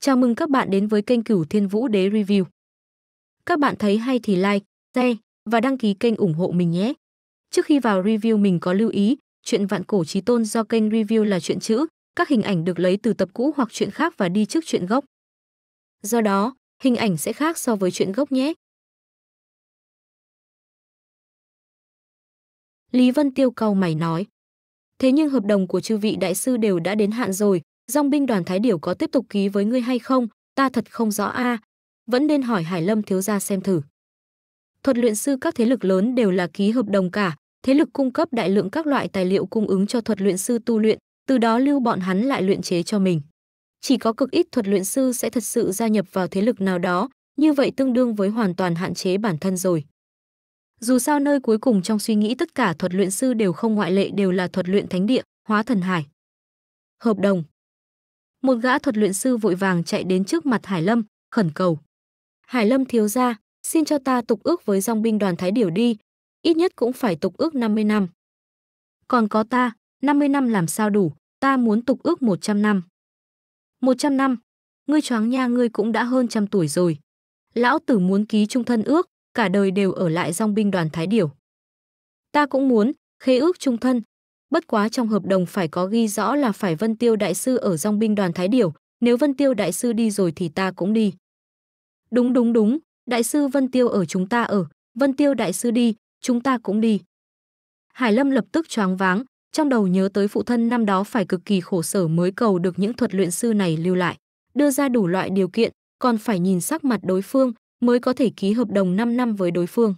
Chào mừng các bạn đến với kênh Cửu Thiên Vũ Đế Review. Các bạn thấy hay thì like, share và đăng ký kênh ủng hộ mình nhé. Trước khi vào review mình có lưu ý, chuyện vạn cổ chí tôn do kênh review là chuyện chữ, các hình ảnh được lấy từ tập cũ hoặc chuyện khác và đi trước chuyện gốc. Do đó, hình ảnh sẽ khác so với chuyện gốc nhé. Lý Vân Tiêu cau mày nói. Thế nhưng hợp đồng của chư vị đại sư đều đã đến hạn rồi, dòng binh đoàn Thái Điểu có tiếp tục ký với ngươi hay không, ta thật không rõ a. Vẫn nên hỏi Hải Lâm thiếu gia xem thử. Thuật luyện sư các thế lực lớn đều là ký hợp đồng cả, thế lực cung cấp đại lượng các loại tài liệu cung ứng cho thuật luyện sư tu luyện, từ đó lưu bọn hắn lại luyện chế cho mình. Chỉ có cực ít thuật luyện sư sẽ thật sự gia nhập vào thế lực nào đó, như vậy tương đương với hoàn toàn hạn chế bản thân rồi. Dù sao nơi cuối cùng trong suy nghĩ tất cả thuật luyện sư đều không ngoại lệ đều là thuật luyện thánh địa, hóa thần hải. Hợp đồng một gã thuật luyện sư vội vàng chạy đến trước mặt Hải Lâm, khẩn cầu. Hải Lâm thiếu gia, xin cho ta tục ước với dòng binh đoàn Thái Điểu đi, ít nhất cũng phải tục ước 50 năm. Còn có ta, 50 năm làm sao đủ, ta muốn tục ước 100 năm. 100 năm, ngươi choáng nha ngươi cũng đã hơn trăm tuổi rồi. Lão tử muốn ký trung thân ước, cả đời đều ở lại dòng binh đoàn Thái Điểu. Ta cũng muốn, khế ước trung thân, Bất quá trong hợp đồng phải có ghi rõ là phải Vân Tiêu Đại Sư ở dòng binh đoàn Thái Điểu, nếu Vân Tiêu Đại Sư đi rồi thì ta cũng đi. Đúng đúng đúng, Đại Sư Vân Tiêu ở chúng ta ở, Vân Tiêu Đại Sư đi, chúng ta cũng đi. Hải Lâm lập tức choáng váng, trong đầu nhớ tới phụ thân năm đó phải cực kỳ khổ sở mới cầu được những thuật luyện sư này lưu lại, đưa ra đủ loại điều kiện, còn phải nhìn sắc mặt đối phương mới có thể ký hợp đồng 5 năm với đối phương.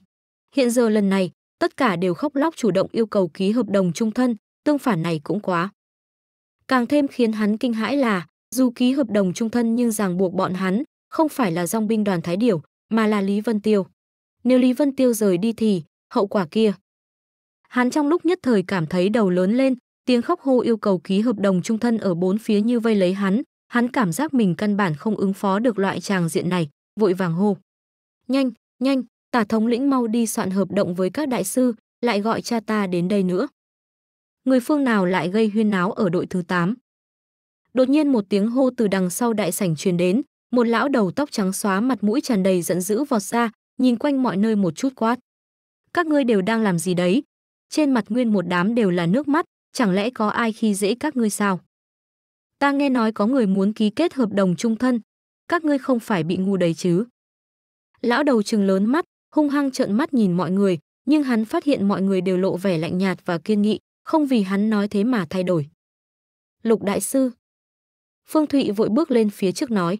Hiện giờ lần này, tất cả đều khóc lóc chủ động yêu cầu ký hợp đồng chung thân, tương phản này cũng quá. Càng thêm khiến hắn kinh hãi là, dù ký hợp đồng chung thân nhưng ràng buộc bọn hắn, không phải là dòng binh đoàn Thái Điểu, mà là Lý Vân Tiêu. Nếu Lý Vân Tiêu rời đi thì, hậu quả kia. Hắn trong lúc nhất thời cảm thấy đầu lớn lên, tiếng khóc hô yêu cầu ký hợp đồng chung thân ở bốn phía như vây lấy hắn, hắn cảm giác mình căn bản không ứng phó được loại tràng diện này, vội vàng hô. Nhanh, nhanh, Tả thống lĩnh mau đi soạn hợp động với các đại sư, lại gọi cha ta đến đây nữa. Người phương nào lại gây huyên náo ở đội thứ 8? Đột nhiên một tiếng hô từ đằng sau đại sảnh truyền đến, một lão đầu tóc trắng xóa mặt mũi tràn đầy giận dữ vọt ra, nhìn quanh mọi nơi một chút quát. Các ngươi đều đang làm gì đấy? Trên mặt nguyên một đám đều là nước mắt, chẳng lẽ có ai khi dễ các ngươi sao? Ta nghe nói có người muốn ký kết hợp đồng chung thân, các ngươi không phải bị ngu đấy chứ? Lão đầu trừng lớn mắt, hung hăng trợn mắt nhìn mọi người, nhưng hắn phát hiện mọi người đều lộ vẻ lạnh nhạt và kiên nghị, không vì hắn nói thế mà thay đổi. Lục Đại Sư Phương Thụy vội bước lên phía trước nói.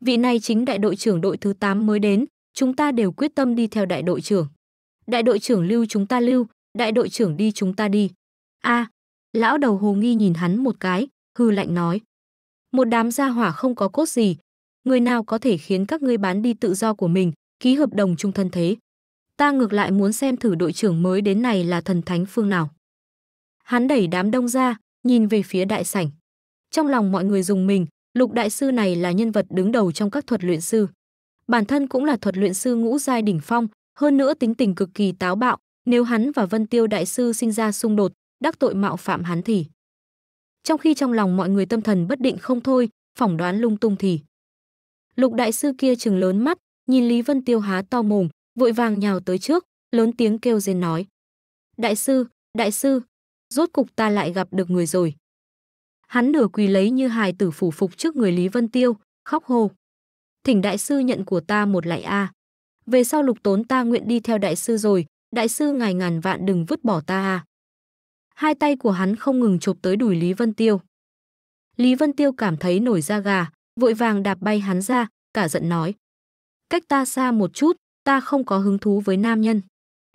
Vị này chính đại đội trưởng đội thứ 8 mới đến, chúng ta đều quyết tâm đi theo đại đội trưởng. Đại đội trưởng lưu chúng ta lưu, đại đội trưởng đi chúng ta đi. a à, lão đầu hồ nghi nhìn hắn một cái, hư lạnh nói. Một đám gia hỏa không có cốt gì, người nào có thể khiến các ngươi bán đi tự do của mình, ký hợp đồng trung thân thế. Ta ngược lại muốn xem thử đội trưởng mới đến này là thần thánh phương nào. Hắn đẩy đám đông ra, nhìn về phía đại sảnh. Trong lòng mọi người dùng mình, lục đại sư này là nhân vật đứng đầu trong các thuật luyện sư. Bản thân cũng là thuật luyện sư ngũ giai đỉnh phong, hơn nữa tính tình cực kỳ táo bạo, nếu hắn và Vân Tiêu đại sư sinh ra xung đột, đắc tội mạo phạm hắn thì. Trong khi trong lòng mọi người tâm thần bất định không thôi, phỏng đoán lung tung thì. Lục đại sư kia trừng lớn mắt, nhìn Lý Vân Tiêu há to mồm, vội vàng nhào tới trước, lớn tiếng kêu rên nói. Đại sư, đại sư, rốt cục ta lại gặp được người rồi. Hắn nửa quỳ lấy như hài tử phủ phục trước người Lý Vân Tiêu, khóc hô. Thỉnh đại sư nhận của ta một lại a. Về sau lục tốn ta nguyện đi theo đại sư rồi, đại sư ngài ngàn vạn đừng vứt bỏ ta a. Hai tay của hắn không ngừng chụp tới đùi Lý Vân Tiêu. Lý Vân Tiêu cảm thấy nổi da gà, vội vàng đạp bay hắn ra, cả giận nói cách ta xa một chút, ta không có hứng thú với nam nhân.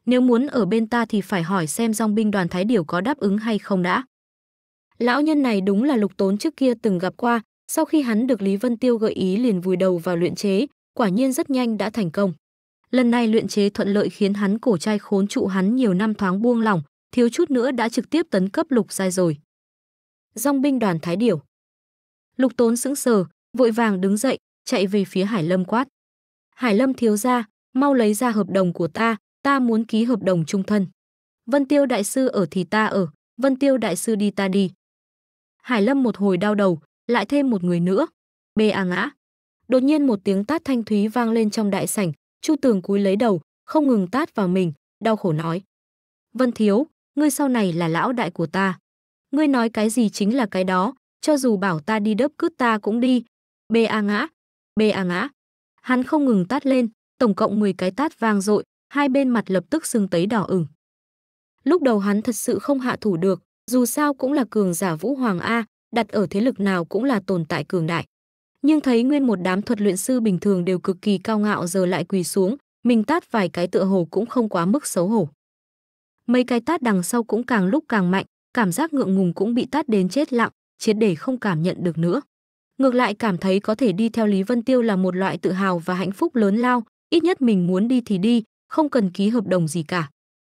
Nếu muốn ở bên ta thì phải hỏi xem dòng binh đoàn Thái Điểu có đáp ứng hay không đã. Lão nhân này đúng là lục tốn trước kia từng gặp qua, sau khi hắn được Lý Vân Tiêu gợi ý liền vùi đầu vào luyện chế, quả nhiên rất nhanh đã thành công. Lần này luyện chế thuận lợi khiến hắn cổ trai khốn trụ hắn nhiều năm thoáng buông lỏng, thiếu chút nữa đã trực tiếp tấn cấp lục giai rồi. Dòng binh đoàn Thái Điểu Lục tốn sững sờ, vội vàng đứng dậy, chạy về phía Hải Lâm quát. Hải Lâm thiếu gia, mau lấy ra hợp đồng của ta, ta muốn ký hợp đồng trung thân. Vân Tiêu đại sư ở thì ta ở, Vân Tiêu đại sư đi ta đi. Hải Lâm một hồi đau đầu, lại thêm một người nữa. Bê à ngã. Đột nhiên một tiếng tát thanh thúy vang lên trong đại sảnh, Chu Tường cúi lấy đầu, không ngừng tát vào mình, đau khổ nói: "Vân thiếu, ngươi sau này là lão đại của ta. Ngươi nói cái gì chính là cái đó, cho dù bảo ta đi đớp cứt ta cũng đi." Bê a ngã, bê a ngã. Hắn không ngừng tát lên, tổng cộng 10 cái tát vang dội, hai bên mặt lập tức sưng tấy đỏ ửng. Lúc đầu hắn thật sự không hạ thủ được, dù sao cũng là cường giả Vũ Hoàng A, đặt ở thế lực nào cũng là tồn tại cường đại. Nhưng thấy nguyên một đám thuật luyện sư bình thường đều cực kỳ cao ngạo giờ lại quỳ xuống, mình tát vài cái tựa hồ cũng không quá mức xấu hổ. Mấy cái tát đằng sau cũng càng lúc càng mạnh, cảm giác ngượng ngùng cũng bị tát đến chết lặng, triệt để không cảm nhận được nữa ngược lại cảm thấy có thể đi theo Lý Vân Tiêu là một loại tự hào và hạnh phúc lớn lao, ít nhất mình muốn đi thì đi, không cần ký hợp đồng gì cả.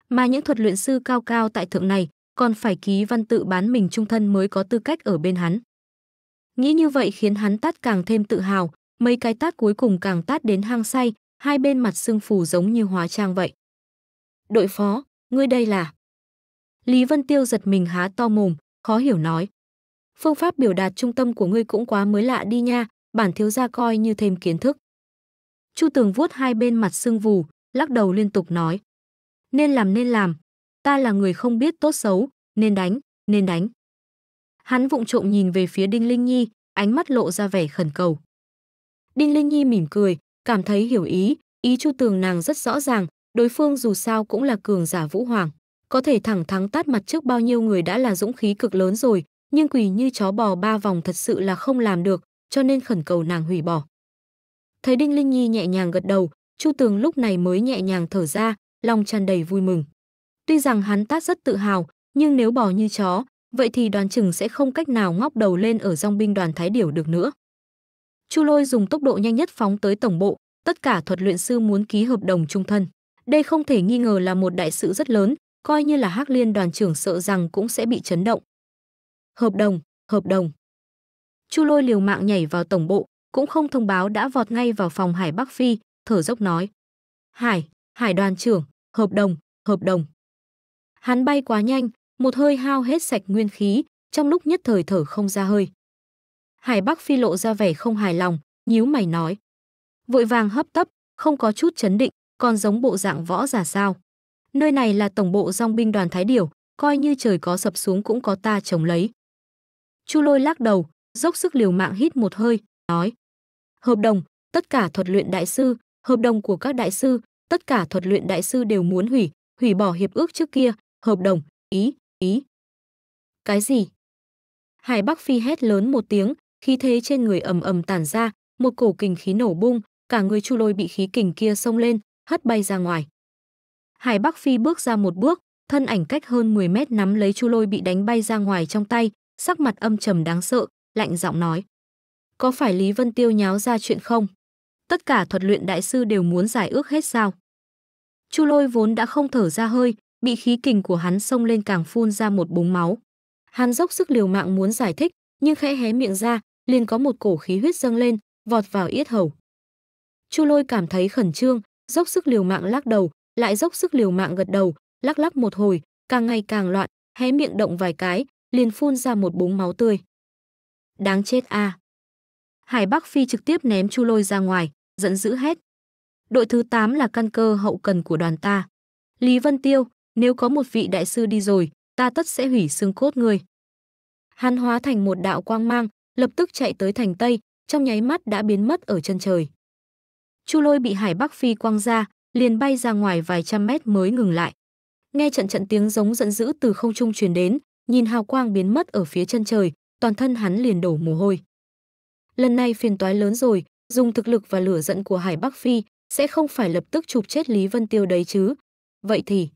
Mà những thuật luyện sư cao cao tại thượng này, còn phải ký văn tự bán mình trung thân mới có tư cách ở bên hắn. Nghĩ như vậy khiến hắn tát càng thêm tự hào, mấy cái tát cuối cùng càng tát đến hang say, hai bên mặt xương phù giống như hóa trang vậy. Đội phó, ngươi đây là... Lý Vân Tiêu giật mình há to mồm, khó hiểu nói phương pháp biểu đạt trung tâm của ngươi cũng quá mới lạ đi nha, bản thiếu gia coi như thêm kiến thức. Chu Tường vuốt hai bên mặt sưng vù, lắc đầu liên tục nói. Nên làm nên làm, ta là người không biết tốt xấu, nên đánh, nên đánh. Hắn vụng trộm nhìn về phía Đinh Linh Nhi, ánh mắt lộ ra vẻ khẩn cầu. Đinh Linh Nhi mỉm cười, cảm thấy hiểu ý, ý Chu Tường nàng rất rõ ràng, đối phương dù sao cũng là cường giả vũ hoàng. Có thể thẳng thắng tát mặt trước bao nhiêu người đã là dũng khí cực lớn rồi, nhưng quỳ như chó bò ba vòng thật sự là không làm được, cho nên khẩn cầu nàng hủy bỏ. Thấy Đinh Linh Nhi nhẹ nhàng gật đầu, Chu Tường lúc này mới nhẹ nhàng thở ra, lòng tràn đầy vui mừng. Tuy rằng hắn tát rất tự hào, nhưng nếu bò như chó, vậy thì đoàn chừng sẽ không cách nào ngóc đầu lên ở dòng binh đoàn thái điểu được nữa. Chu Lôi dùng tốc độ nhanh nhất phóng tới tổng bộ, tất cả thuật luyện sư muốn ký hợp đồng trung thân. Đây không thể nghi ngờ là một đại sự rất lớn, coi như là Hắc Liên đoàn trưởng sợ rằng cũng sẽ bị chấn động hợp đồng, hợp đồng. Chu Lôi liều mạng nhảy vào tổng bộ, cũng không thông báo đã vọt ngay vào phòng Hải Bắc Phi, thở dốc nói. Hải, Hải đoàn trưởng, hợp đồng, hợp đồng. Hắn bay quá nhanh, một hơi hao hết sạch nguyên khí, trong lúc nhất thời thở không ra hơi. Hải Bắc Phi lộ ra vẻ không hài lòng, nhíu mày nói. Vội vàng hấp tấp, không có chút chấn định, còn giống bộ dạng võ giả sao. Nơi này là tổng bộ dòng binh đoàn Thái Điểu, coi như trời có sập xuống cũng có ta chống lấy. Chu Lôi lắc đầu, dốc sức liều mạng hít một hơi, nói: "Hợp đồng, tất cả thuật luyện đại sư, hợp đồng của các đại sư, tất cả thuật luyện đại sư đều muốn hủy, hủy bỏ hiệp ước trước kia, hợp đồng, ý, ý." "Cái gì?" Hải Bắc Phi hét lớn một tiếng, khí thế trên người ầm ầm tản ra, một cổ kình khí nổ bung, cả người Chu Lôi bị khí kình kia xông lên, hất bay ra ngoài. Hải Bắc Phi bước ra một bước, thân ảnh cách hơn 10 mét nắm lấy Chu Lôi bị đánh bay ra ngoài trong tay, sắc mặt âm trầm đáng sợ, lạnh giọng nói. Có phải Lý Vân Tiêu nháo ra chuyện không? Tất cả thuật luyện đại sư đều muốn giải ước hết sao? Chu lôi vốn đã không thở ra hơi, bị khí kình của hắn xông lên càng phun ra một búng máu. Hắn dốc sức liều mạng muốn giải thích, nhưng khẽ hé miệng ra, liền có một cổ khí huyết dâng lên, vọt vào yết hầu. Chu lôi cảm thấy khẩn trương, dốc sức liều mạng lắc đầu, lại dốc sức liều mạng gật đầu, lắc lắc một hồi, càng ngày càng loạn, hé miệng động vài cái, liền phun ra một búng máu tươi. Đáng chết a. À. Hải Bắc Phi trực tiếp ném Chu Lôi ra ngoài, giận dữ hết. Đội thứ 8 là căn cơ hậu cần của đoàn ta. Lý Vân Tiêu, nếu có một vị đại sư đi rồi, ta tất sẽ hủy xương cốt ngươi. Hắn hóa thành một đạo quang mang, lập tức chạy tới thành Tây, trong nháy mắt đã biến mất ở chân trời. Chu Lôi bị Hải Bắc Phi quang ra, liền bay ra ngoài vài trăm mét mới ngừng lại. Nghe trận trận tiếng giống giận dữ từ không trung truyền đến, nhìn hào quang biến mất ở phía chân trời, toàn thân hắn liền đổ mồ hôi. Lần này phiền toái lớn rồi, dùng thực lực và lửa giận của Hải Bắc Phi sẽ không phải lập tức chụp chết Lý Vân Tiêu đấy chứ. Vậy thì...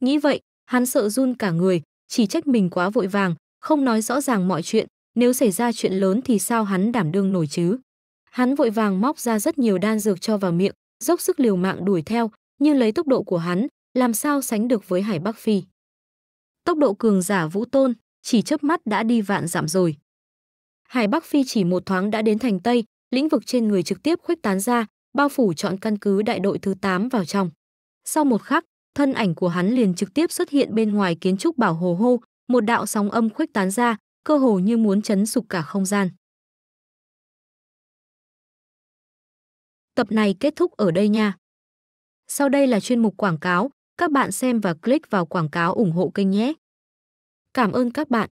Nghĩ vậy, hắn sợ run cả người, chỉ trách mình quá vội vàng, không nói rõ ràng mọi chuyện, nếu xảy ra chuyện lớn thì sao hắn đảm đương nổi chứ. Hắn vội vàng móc ra rất nhiều đan dược cho vào miệng, dốc sức liều mạng đuổi theo, nhưng lấy tốc độ của hắn, làm sao sánh được với Hải Bắc Phi. Tốc độ cường giả Vũ Tôn, chỉ chớp mắt đã đi vạn giảm rồi. Hải Bắc Phi chỉ một thoáng đã đến thành Tây, lĩnh vực trên người trực tiếp khuếch tán ra, bao phủ chọn căn cứ đại đội thứ 8 vào trong. Sau một khắc, thân ảnh của hắn liền trực tiếp xuất hiện bên ngoài kiến trúc bảo hồ hô, một đạo sóng âm khuếch tán ra, cơ hồ như muốn chấn sụp cả không gian. Tập này kết thúc ở đây nha. Sau đây là chuyên mục quảng cáo, các bạn xem và click vào quảng cáo ủng hộ kênh nhé. Cảm ơn các bạn.